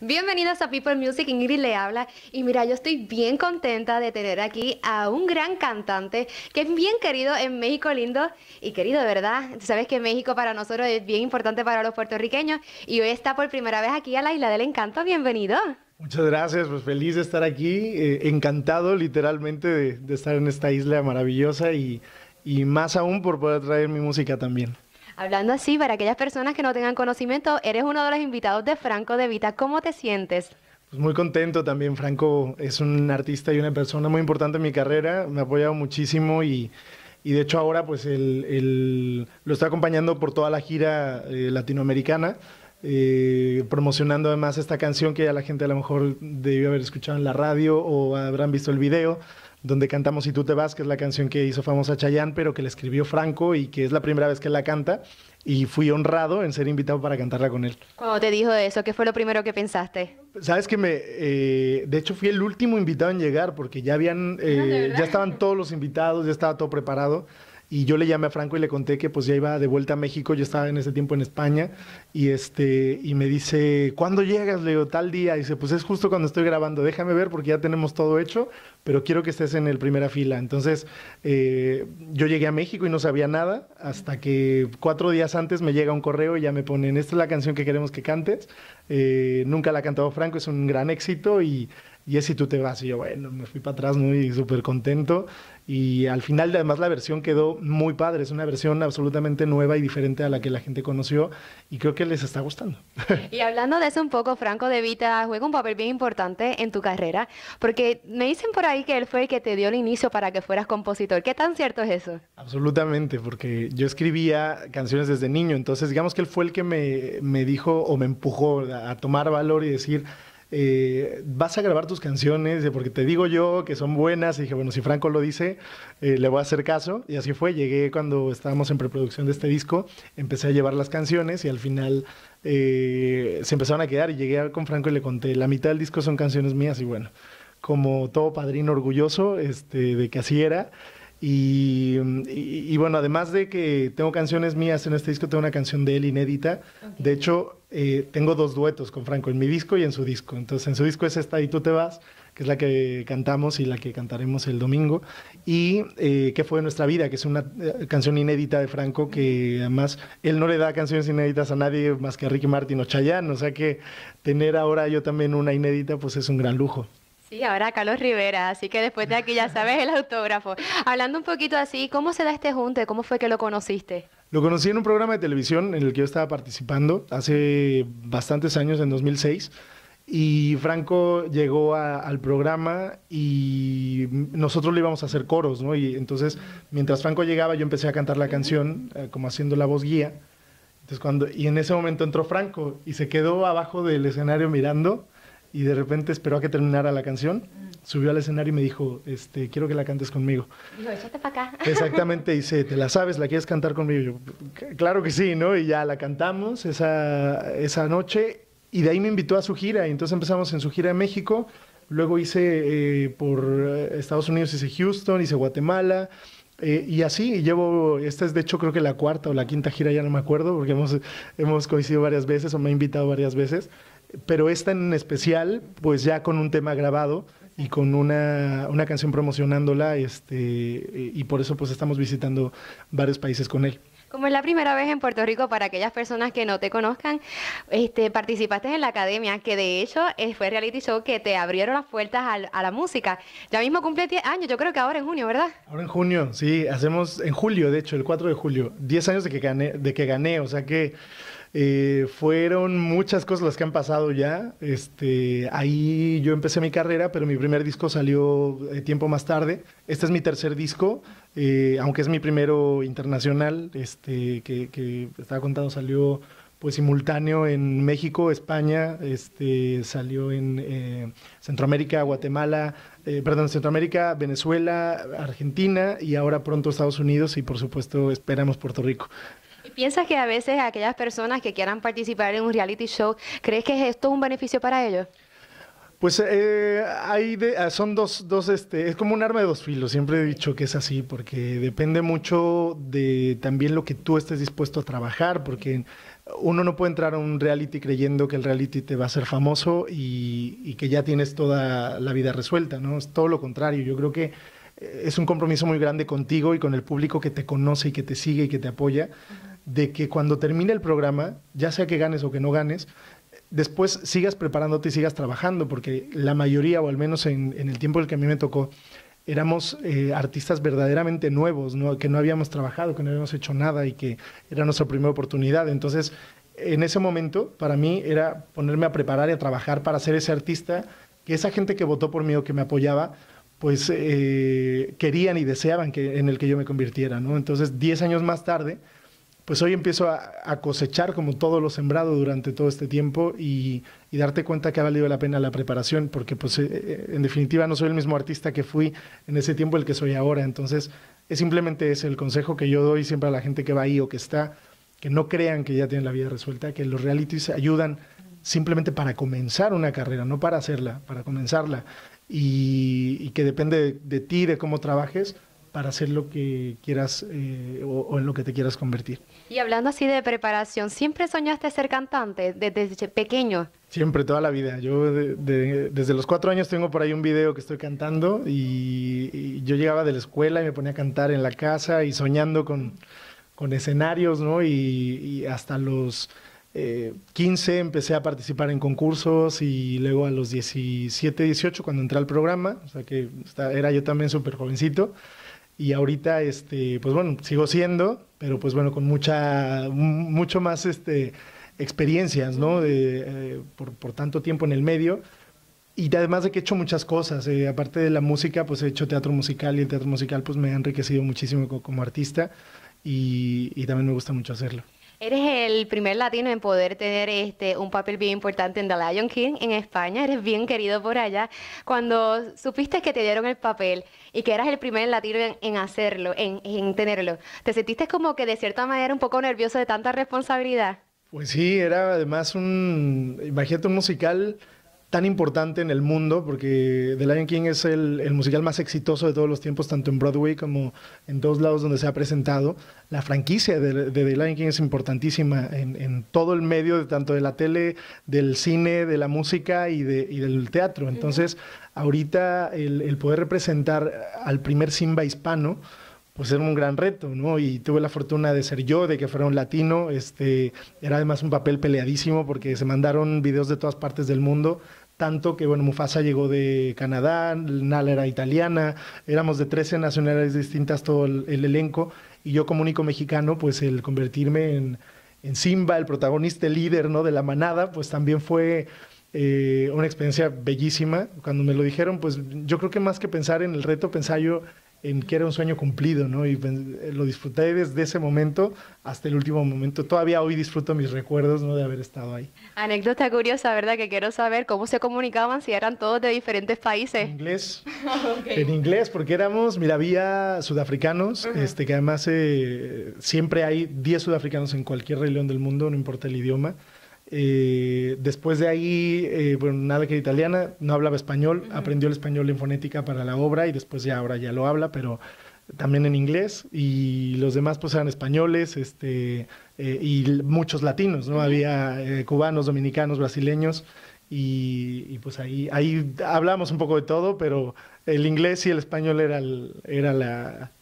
Bienvenidos a People Music, Ingrid le habla y mira, yo estoy bien contenta de tener aquí a un gran cantante que es bien querido en México lindo y querido, ¿verdad? sabes que México para nosotros es bien importante para los puertorriqueños y hoy está por primera vez aquí a la Isla del Encanto, bienvenido. Muchas gracias, pues feliz de estar aquí, eh, encantado literalmente de, de, estar en esta isla maravillosa y, y más aún por poder traer mi música también. Hablando así, para aquellas personas que no tengan conocimiento, eres uno de los invitados de Franco de Vita. ¿Cómo te sientes? Pues muy contento también. Franco es un artista y una persona muy importante en mi carrera. Me ha apoyado muchísimo y, de hecho ahora pues el, lo está acompañando por toda la gira eh, latinoamericana. Eh, promocionando además esta canción que ya la gente a lo mejor debió haber escuchado en la radio o habrán visto el video donde cantamos Si tú te vas, que es la canción que hizo famosa Chayanne, pero que la escribió Franco y que es la primera vez que la canta. Y fui honrado en ser invitado para cantarla con él. ¿Cómo te dijo eso, ¿qué fue lo primero que pensaste? Sabes que me, eh, de hecho fui el último invitado en llegar porque ya habían, ah, eh, ya estaban todos los invitados, ya estaba todo preparado y yo le llamé a Franco y le conté que pues ya iba de vuelta a México, yo estaba en ese tiempo en España y este y me dice, "¿Cuándo llegas?" Le digo, "Tal día." Y dice, "Pues es justo cuando estoy grabando, déjame ver porque ya tenemos todo hecho, pero quiero que estés en el primera fila." Entonces, eh, yo llegué a México y no sabía nada hasta que cuatro días antes me llega un correo y ya me ponen, "Esta es la canción que queremos que cantes." Eh, nunca la ha cantado Franco, es un gran éxito y y si tú te vas. Y yo, bueno, me fui para atrás muy súper contento. Y al final, además, la versión quedó muy padre. Es una versión absolutamente nueva y diferente a la que la gente conoció. Y creo que les está gustando. Y hablando de eso un poco, Franco De Vita juega un papel bien importante en tu carrera. Porque me dicen por ahí que él fue el que te dio el inicio para que fueras compositor. ¿Qué tan cierto es eso? Absolutamente, porque yo escribía canciones desde niño. Entonces, digamos que él fue el que me, me dijo o me empujó a tomar valor y decir eh, vas a grabar tus canciones, porque te digo yo que son buenas. Y dije, bueno, si Franco lo dice, eh, le voy a hacer caso. Y así fue, llegué cuando estábamos en preproducción de este disco, empecé a llevar las canciones y al final eh, se empezaron a quedar. Y llegué con Franco y le conté, la mitad del disco son canciones mías y bueno, como todo padrino orgulloso este, de que así era. Y, bueno, además de que tengo canciones mías en este disco, tengo una canción de él inédita. De hecho, eh, tengo dos duetos con Franco, en mi disco y en su disco. Entonces, en su disco es esta y tú te vas, que es la que cantamos y la que cantaremos el domingo. Y eh, ¿Qué fue nuestra vida? Que es una eh, canción inédita de Franco, que además él no le da canciones inéditas a nadie más que a Ricky Martin o Chayanne. O sea que tener ahora yo también una inédita, pues es un gran lujo. Sí, ahora Carlos Rivera, así que después de aquí ya sabes el autógrafo. Hablando un poquito así, ¿cómo se da este junte? ¿Cómo fue que lo conociste? Lo conocí en un programa de televisión en el que yo estaba participando hace bastantes años, en 2006. Y Franco llegó al programa y nosotros le íbamos a hacer coros, ¿no? Y entonces, mientras Franco llegaba, yo empecé a cantar la canción, eh, como haciendo la voz guía. Entonces, cuando, y en ese momento entró Franco y se quedó abajo del escenario mirando y de repente esperó a que terminara la canción, mm. subió al escenario y me dijo, este, quiero que la cantes conmigo. Dijo, échate para acá. Exactamente, dice, ¿te la sabes? ¿La quieres cantar conmigo? Yo, claro que sí, ¿no? Y ya la cantamos esa, esa noche y de ahí me invitó a su gira y entonces empezamos en su gira en México, luego hice eh, por eh, Estados Unidos, hice Houston, hice Guatemala, eh, y así llevo, esta es de hecho creo que la cuarta o la quinta gira, ya no me acuerdo, porque hemos, hemos coincidido varias veces o me ha invitado varias veces pero esta en especial, pues ya con un tema grabado y con una, una canción promocionándola, este, y por eso pues estamos visitando varios países con él. Como es la primera vez en Puerto Rico, para aquellas personas que no te conozcan, este, participaste en la academia, que de hecho eh, fue reality show que te abrieron las puertas a, la música. Ya mismo cumple 10 años, yo creo que ahora en junio, ¿verdad? Ahora en junio, sí, hacemos en julio, de hecho, el 4 de julio, 10 años de que de que gané o sea que eh, fueron muchas cosas las que han pasado ya. Este, ahí yo empecé mi carrera, pero mi primer disco salió eh, tiempo más tarde. Este es mi tercer disco, eh, aunque es mi primero internacional, este, que, que estaba contando salió pues simultáneo en México, España, este, salió en Centroamérica, Guatemala, perdón, Centroamérica, Venezuela, Argentina y ahora pronto Estados Unidos y por supuesto esperamos Puerto Rico. ¿Piensas que a veces aquellas personas que quieran participar en un reality show, crees que esto un beneficio para ellos? Pues eh, hay ah, son dos, este, es como un arma de dos filos, siempre he dicho que es así, porque depende mucho de también lo que tú estés dispuesto a trabajar, porque uno no puede entrar a un reality creyendo que el reality te va a hacer famoso y, que ya tienes toda la vida resuelta, ¿no? Es todo lo contrario, yo creo que eh, es un compromiso muy grande contigo y con el público que te conoce y que te sigue y que te apoya de que cuando termine el programa, ya sea que ganes o que no ganes, después sigas preparándote y sigas trabajando, porque la mayoría, o al menos en, el tiempo en el que a mí me tocó, éramos eh, artistas verdaderamente nuevos, que no habíamos trabajado, que no habíamos hecho nada y que era nuestra primera oportunidad. Entonces, en ese momento, para mí era ponerme a preparar y a trabajar para ser ese artista que esa gente que votó por mí o que me apoyaba, pues eh, querían y deseaban que, en el que yo me convirtiera. ¿no? Entonces, 10 años más tarde, pues hoy empiezo a, cosechar como todo lo sembrado durante todo este tiempo y, darte cuenta que ha valido la pena la preparación, porque pues eh, eh, en definitiva no soy el mismo artista que fui en ese tiempo el que soy ahora. Entonces es simplemente es el consejo que yo doy siempre a la gente que va ahí o que está, que no crean que ya tienen la vida resuelta, que los realities ayudan simplemente para comenzar una carrera, no para hacerla, para comenzarla. Y, que depende de ti, de cómo trabajes, para hacer lo que quieras eh, o, en lo que te quieras convertir. Y hablando así de preparación, ¿siempre soñaste ser cantante desde, pequeño? Siempre, toda la vida. Yo desde los cuatro años tengo por ahí un video que estoy cantando y, yo llegaba de la escuela y me ponía a cantar en la casa y soñando con, con escenarios, ¿no? Y, hasta los 15 eh, empecé a participar en concursos y luego a los 17, 18 cuando entré al programa, o sea que era yo también súper jovencito y ahorita, este, pues bueno, sigo siendo, pero pues bueno, con mucha, mucho más este, experiencias, ¿no? De, eh, por, tanto tiempo en el medio. Y además de que he hecho muchas cosas, eh, aparte de la música, pues he hecho teatro musical y el teatro musical pues me ha enriquecido muchísimo como, artista y también me gusta mucho hacerlo. Eres el primer latino en poder tener este un papel bien importante en The Lion King en España. Eres bien querido por allá. Cuando supiste que te dieron el papel y que eras el primer latino en, hacerlo, en, tenerlo, ¿te sentiste como que de cierta manera un poco nervioso de tanta responsabilidad? Pues sí, era además un, imagínate un musical tan importante en el mundo, porque The Lion King es el, musical más exitoso de todos los tiempos, tanto en Broadway como en todos lados donde se ha presentado. La franquicia de, The Lion King es importantísima en, todo el medio, tanto de la tele, del cine, de la música y, del teatro. Entonces, ahorita el, poder representar al primer Simba hispano, pues era un gran reto, ¿no? Y tuve la fortuna de ser yo, de que fuera un latino. Este, era además un papel peleadísimo porque se mandaron videos de todas partes del mundo tanto que, bueno, Mufasa llegó de Canadá, Nala era italiana, éramos de 13 nacionalidades distintas todo el, elenco, y yo como único mexicano, pues el convertirme en, en Simba, el protagonista, el líder, ¿no? De la manada, pues también fue eh, una experiencia bellísima. Cuando me lo dijeron, pues yo creo que más que pensar en el reto, pensaba yo en que era un sueño cumplido, ¿no? Y eh, lo disfruté desde ese momento hasta el último momento. Todavía hoy disfruto mis recuerdos, ¿no? De haber estado ahí. Anécdota curiosa, ¿verdad? Que quiero saber cómo se comunicaban si eran todos de diferentes países. En inglés. En inglés, porque éramos, mira, había sudafricanos, este, que además eh, siempre hay 10 sudafricanos en cualquier región del mundo, no importa el idioma. Eh, después de ahí, eh, bueno, nada que era italiana, no hablaba español, aprendió el español en fonética para la obra y después ya ahora ya lo habla, pero también en inglés y los demás pues eran españoles este, eh, y muchos latinos, ¿no? Había eh, cubanos, dominicanos, brasileños y, y, pues ahí, ahí hablamos un poco de todo, pero el inglés y el español era, era la,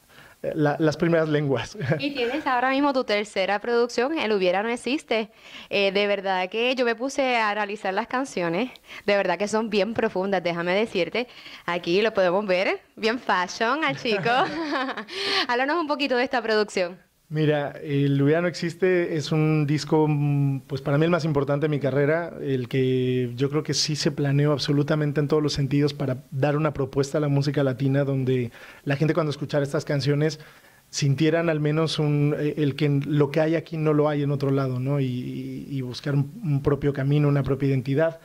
las primeras lenguas. Y tienes ahora mismo tu tercera producción, El Hubiera No Existe. Eh, de verdad que yo me puse a analizar las canciones, de verdad que son bien profundas, déjame decirte. Aquí lo podemos ver, bien fashion al chico. Háblanos un poquito de esta producción. Mira, El No Existe es un disco, mm, pues para mí el más importante de mi carrera, el que yo creo que sí se planeó absolutamente en todos los sentidos para dar una propuesta a la música latina donde la gente cuando escuchara estas canciones sintieran al menos un, eh, el que lo que hay aquí no lo hay en otro lado, ¿no? Y, buscar un, propio camino, una propia identidad.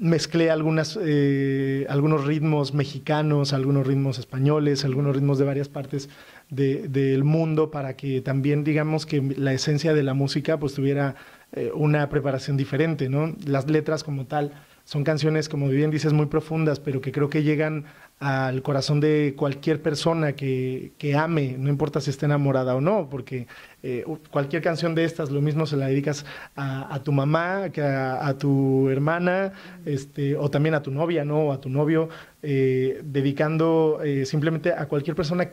Mezclé algunas, eh, algunos ritmos mexicanos, algunos ritmos españoles, algunos ritmos de varias partes del mundo para que también digamos que la esencia de la música pues tuviera eh, una preparación diferente, ¿no? Las letras como tal son canciones, como bien dices, muy profundas, pero que creo que llegan al corazón de cualquier persona que, que ame, no importa si está enamorada o no, porque eh, cualquier canción de estas, lo mismo se la dedicas a, tu mamá, a, tu hermana, este, o también a tu novia, ¿no? O a tu novio, eh, dedicando simplemente a cualquier persona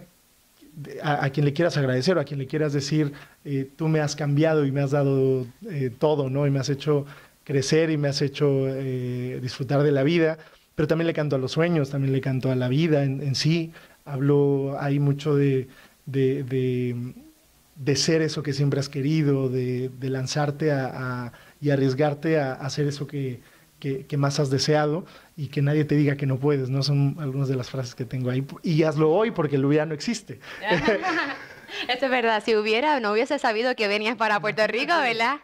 a, quien le quieras agradecer o a quien le quieras decir, eh, tú me has cambiado y me has dado eh, todo, ¿no? Y me has hecho crecer y me has hecho eh, disfrutar de la vida, pero también le canto a los sueños, también le canto a la vida en, sí. Hablo ahí mucho de, de, ser eso que siempre has querido, de, lanzarte y arriesgarte a hacer eso que, que, más has deseado y que nadie te diga que no puedes, ¿no? Son algunas de las frases que tengo ahí. Y hazlo hoy porque el hubiera no existe. Eso es verdad, si hubiera, no hubiese sabido que venías para Puerto Rico, ¿verdad?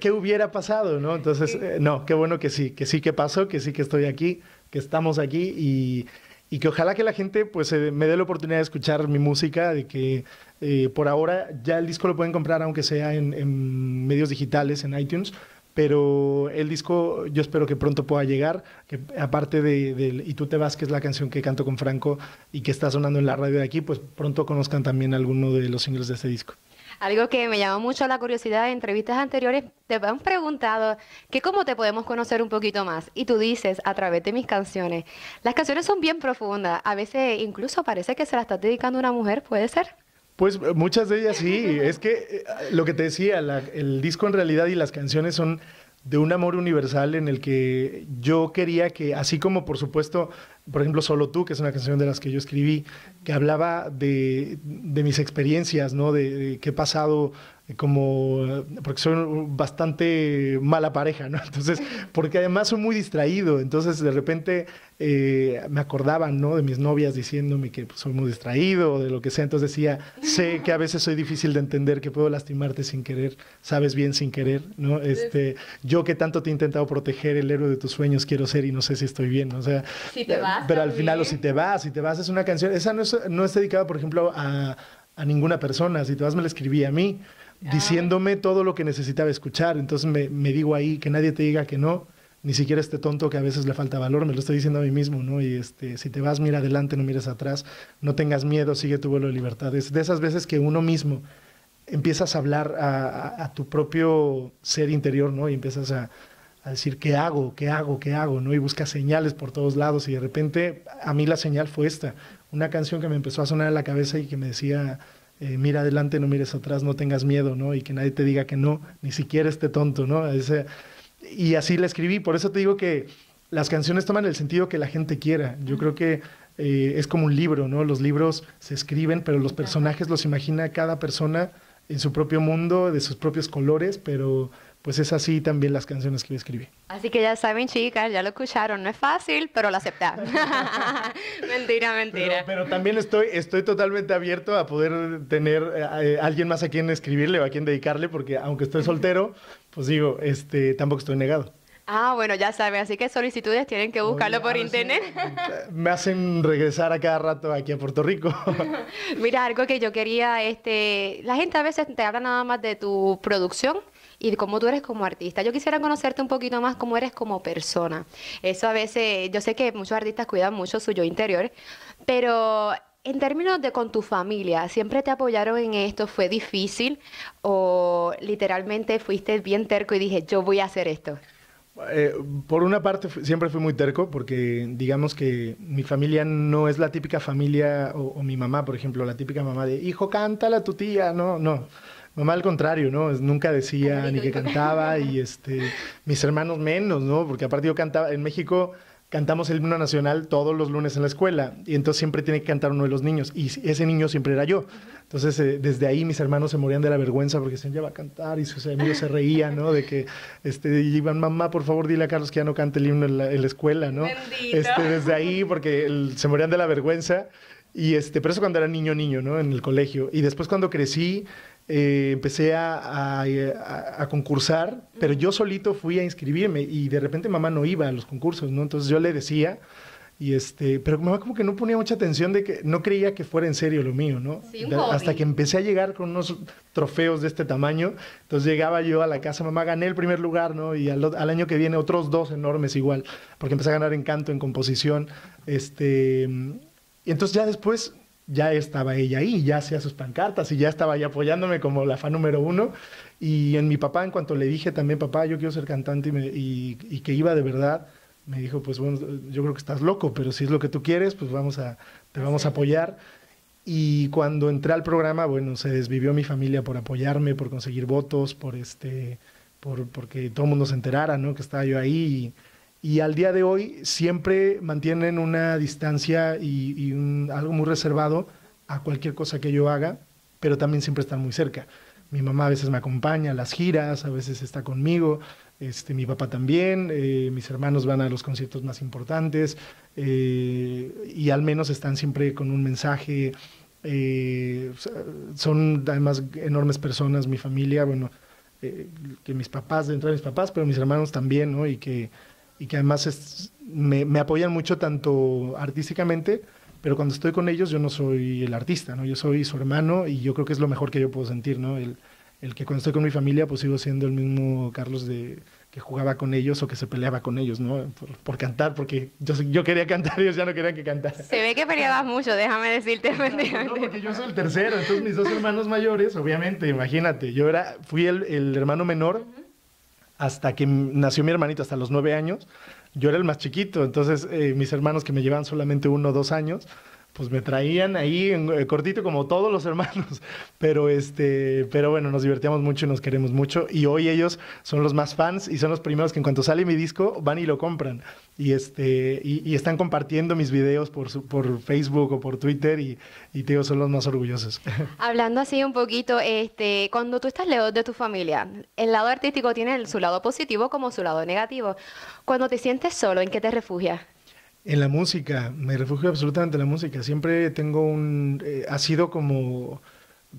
¿Qué, hubiera pasado, no? Entonces, eh, no, qué bueno que sí, que sí que pasó, que sí que estoy aquí, que estamos aquí y, y que ojalá que la gente pues me dé la oportunidad de escuchar mi música, de que eh, por ahora ya el disco lo pueden comprar aunque sea en, en medios digitales, en iTunes, pero el disco yo espero que pronto pueda llegar, aparte de, Y tú te vas, que es la canción que canto con Franco y que está sonando en la radio de aquí, pues pronto conozcan también alguno de los singles de ese disco. Algo que me llamó mucho la curiosidad de entrevistas anteriores, te han preguntado que cómo te podemos conocer un poquito más. Y tú dices, a través de mis canciones. Las canciones son bien profundas, a veces incluso parece que se las estás dedicando a una mujer, ¿puede ser? Pues eh, muchas de ellas sí. es que eh, lo que te decía, el disco en realidad y las canciones son de un amor universal en el que yo quería que, así como por supuesto por ejemplo, Solo tú, que es una canción de las que yo escribí, que hablaba de, mis experiencias, ¿no? De, qué que he pasado eh, como, eh, porque soy bastante mala pareja, ¿no? Entonces, porque además soy muy distraído, entonces de repente eh, me acordaban, ¿no? De mis novias diciéndome que pues, soy muy distraído, o de lo que sea, entonces decía, sé que a veces soy difícil de entender, que puedo lastimarte sin querer, sabes bien sin querer, ¿no? Este, yo que tanto te he intentado proteger, el héroe de tus sueños quiero ser y no sé si estoy bien, o sea... Si te vas pero al final, o si te vas, si te vas, es una canción. Esa no es, no es dedicada, por ejemplo, a, a ninguna persona. Si te vas, me la escribí a mí, ah. diciéndome todo lo que necesitaba escuchar. Entonces me, me, digo ahí que nadie te diga que no. Ni siquiera este tonto que a veces le falta valor, me lo estoy diciendo a mí mismo, ¿no? Y este, si te vas, mira adelante, no mires atrás, no tengas miedo, sigue tu vuelo de libertad. Es de esas veces que uno mismo empiezas a hablar a, tu propio ser interior, ¿no? Y empiezas a, a decir qué hago, qué hago, qué hago, ¿no? Y busca señales por todos lados y de repente a mí la señal fue esta, una canción que me empezó a sonar en la cabeza y que me decía, eh, mira adelante, no mires atrás, no tengas miedo, ¿no? Y que nadie te diga que no, ni siquiera este tonto, ¿no? Ese, y así la escribí, por eso te digo que las canciones toman el sentido que la gente quiera, yo creo que eh, es como un libro, ¿no? Los libros se escriben, pero los personajes los imagina cada persona en su propio mundo, de sus propios colores, pero pues es así también las canciones que yo escribí. Así que ya saben, chicas, ya lo escucharon. No es fácil, pero lo aceptaron. mentira, mentira. Pero, también estoy, estoy totalmente abierto a poder tener a eh, eh, alguien más a quien escribirle o a quien dedicarle, porque aunque estoy soltero, pues digo, este, tampoco estoy negado. Ah, bueno, ya saben, así que solicitudes tienen que buscarlo por ah, internet. me hacen regresar a cada rato aquí a Puerto Rico. Mira, algo que yo quería, este, la gente a veces te habla nada más de tu producción, y cómo tú eres como artista. Yo quisiera conocerte un poquito más cómo eres como persona. Eso a veces, yo sé que muchos artistas cuidan mucho su yo interior, pero en términos de con tu familia, ¿siempre te apoyaron en esto? ¿Fue difícil o literalmente fuiste bien terco y dije, yo voy a hacer esto? Eh, por una parte, siempre fui muy terco porque digamos que mi familia no es la típica familia, o, o mi mamá, por ejemplo, la típica mamá de, hijo, cántala a tu tía, no, no. Mamá al contrario, ¿no? Nunca decía ni que cantaba y este, mis hermanos menos, ¿no? Porque aparte yo cantaba, en México cantamos el himno nacional todos los lunes en la escuela y entonces siempre tiene que cantar uno de los niños y ese niño siempre era yo. Entonces eh, desde ahí mis hermanos se morían de la vergüenza porque se ya a cantar y sus amigos se reían, ¿no? De que este iban mamá, por favor, dile a Carlos que ya no cante el himno en la, escuela, ¿no? Este desde ahí porque se morían de la vergüenza y este, pero eso cuando era niño niño, ¿no? En el colegio y después cuando crecí eh, empecé eh, a, a, concursar, pero yo solito fui a inscribirme y de repente mamá no iba a los concursos, ¿no? Entonces yo le decía, y este, pero mamá como que no ponía mucha atención de que no creía que fuera en serio lo mío, ¿no? Hasta que empecé a llegar con unos trofeos de este tamaño, entonces llegaba yo a la casa, mamá gané el primer lugar, ¿no? Y al, al año que viene otros dos enormes igual, porque empecé a ganar en canto, en composición, este, y entonces ya después ya estaba ella ahí, ya hacía sus pancartas y ya estaba ahí apoyándome como la fan número uno. Y en mi papá, en cuanto le dije también, papá, yo quiero ser cantante y, que iba de verdad, me dijo, pues bueno, yo creo que estás loco, pero si es lo que tú quieres, pues vamos a, te vamos a apoyar. Y cuando entré al programa, bueno, se desvivió mi familia por apoyarme, por conseguir votos, por este, por, porque todo el mundo se enterara, ¿no? Que estaba yo ahí. Y, y al día de hoy siempre mantienen una distancia y, algo muy reservado a cualquier cosa que yo haga, pero también siempre están muy cerca. Mi mamá a veces me acompaña a las giras, a veces está conmigo, este, mi papá también, eh, mis hermanos van a los conciertos más importantes eh, y al menos están siempre con un mensaje. Eh, son además enormes personas, mi familia, bueno, que mis papás, dentro de mis papás, pero mis hermanos también, ¿no? Y que y que además me, apoyan mucho tanto artísticamente, pero cuando estoy con ellos yo no soy el artista, ¿no? Yo soy su hermano y yo creo que es lo mejor que yo puedo sentir, ¿no? El, el que cuando estoy con mi familia pues sigo siendo el mismo Carlos de que jugaba con ellos o que se peleaba con ellos, ¿no? Por, cantar, porque yo, yo quería cantar y ellos ya no querían que cantara. Se ve que peleabas mucho, déjame decirte. No, porque yo soy el tercero, entonces mis dos hermanos mayores, obviamente, imagínate, yo era, fui el, el hermano menor hasta que nació mi hermanito, hasta los nueve años, yo era el más chiquito, entonces eh, mis hermanos que me llevaban solamente uno o dos años, pues me traían ahí eh, cortito como todos los hermanos, pero este, pero bueno, nos divertíamos mucho y nos queremos mucho y hoy ellos son los más fans y son los primeros que en cuanto sale mi disco van y lo compran y este y, están compartiendo mis videos por Facebook o por Twitter y, y te son los más orgullosos. Hablando así un poquito, este, cuando tú estás lejos de tu familia, el lado artístico tiene su lado positivo como su lado negativo. Cuando te sientes solo, ¿en qué te refugias? En la música, me refugio absolutamente en la música. Siempre tengo un... Eh, ha sido como,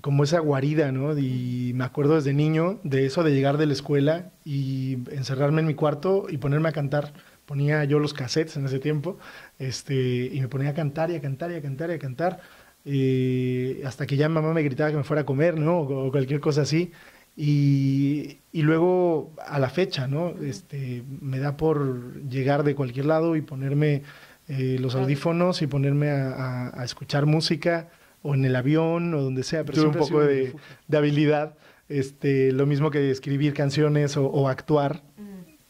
como esa guarida, ¿no? Y me acuerdo desde niño de eso de llegar de la escuela y encerrarme en mi cuarto y ponerme a cantar. Ponía yo los cassettes en ese tiempo este, y me ponía a cantar y a cantar y a cantar y a cantar. Eh, hasta que ya mamá me gritaba que me fuera a comer, ¿no? o cualquier cosa así. Y, luego a la fecha, ¿no? Este, me da por llegar de cualquier lado y ponerme eh, los audífonos y ponerme a, escuchar música o en el avión o donde sea, pero Tuve un poco de, habilidad, este, lo mismo que escribir canciones o, actuar. Mm.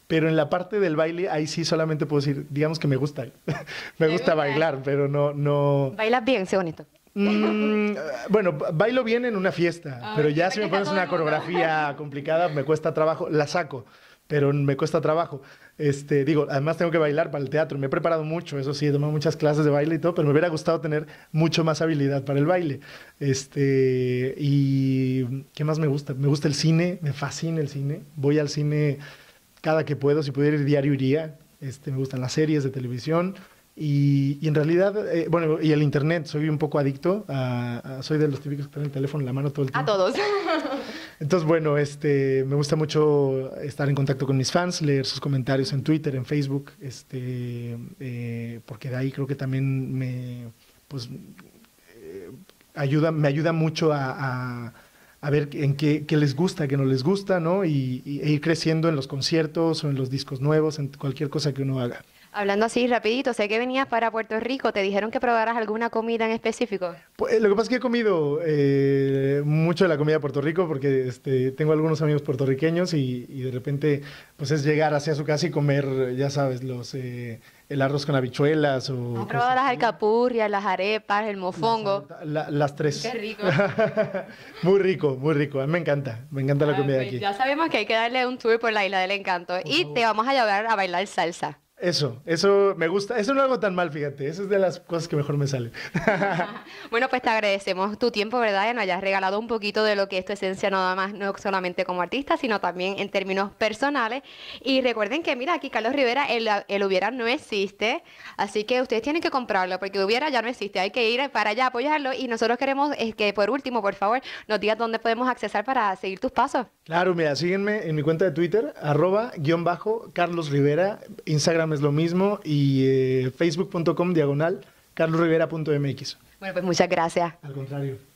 Pero en la parte del baile, ahí sí solamente puedo decir, digamos que me gusta, me gusta bailar, pero no, no... Bailas bien, sé bonito. Mm, bueno, bailo bien en una fiesta, pero ya si me pones una coreografía complicada, me cuesta trabajo, la saco, pero me cuesta trabajo. Este, digo, además tengo que bailar para el teatro, me he preparado mucho, eso sí, he tomado muchas clases de baile y todo, pero me hubiera gustado tener mucho más habilidad para el baile. Este, y ¿qué más me gusta? Me gusta el cine, me fascina el cine, voy al cine cada que puedo, si pudiera ir diario iría, este, me gustan las series de televisión, y, en realidad, eh, bueno, y el internet, soy un poco adicto, soy de los típicos que tienen el teléfono en la mano todo el tiempo. A todos. Entonces, bueno, este, me gusta mucho estar en contacto con mis fans, leer sus comentarios en Twitter, en Facebook, este, eh, porque de ahí creo que también me, pues, eh, ayuda, me ayuda mucho a, ver en qué, les gusta, qué no les gusta, ¿no? Y, e ir creciendo en los conciertos o en los discos nuevos, en cualquier cosa que uno haga. Hablando así rapidito, sé que venías para Puerto Rico, ¿te dijeron que probaras alguna comida en específico? Pues, eh, lo que pasa es que he comido eh, mucho de la comida de Puerto Rico porque este, tengo algunos amigos puertorriqueños y, de repente pues es llegar hacia su casa y comer, ya sabes, los eh, el arroz con habichuelas o... ¿Han probado las alcapurrias, las arepas, el mofongo? las tres. Qué rico. muy rico, muy rico. A mí me encanta, me encanta la ah, comida de pues aquí. Ya sabemos que hay que darle un tour por la Isla del Encanto y te vamos a llevar a bailar salsa. Eso, eso me gusta, eso no lo hago tan mal, fíjate, eso es de las cosas que mejor me salen. bueno, pues te agradecemos tu tiempo, ¿verdad? ya nos hayas regalado un poquito de lo que es tu esencia, nada más, no solamente como artista, sino también en términos personales. Y recuerden que, mira, aquí Carlos Rivera, el, hubiera no existe, así que ustedes tienen que comprarlo, porque hubiera ya no existe, hay que ir para allá, apoyarlo. Y nosotros queremos eh, que, por último, por favor, nos digas dónde podemos accesar para seguir tus pasos. Claro, mira, síguenme en mi cuenta de Twitter, arroba guión bajo Carlos Rivera, Instagram es lo mismo y eh, facebook.com diagonal carlosrivera.mx. Bueno, pues muchas gracias. Al contrario.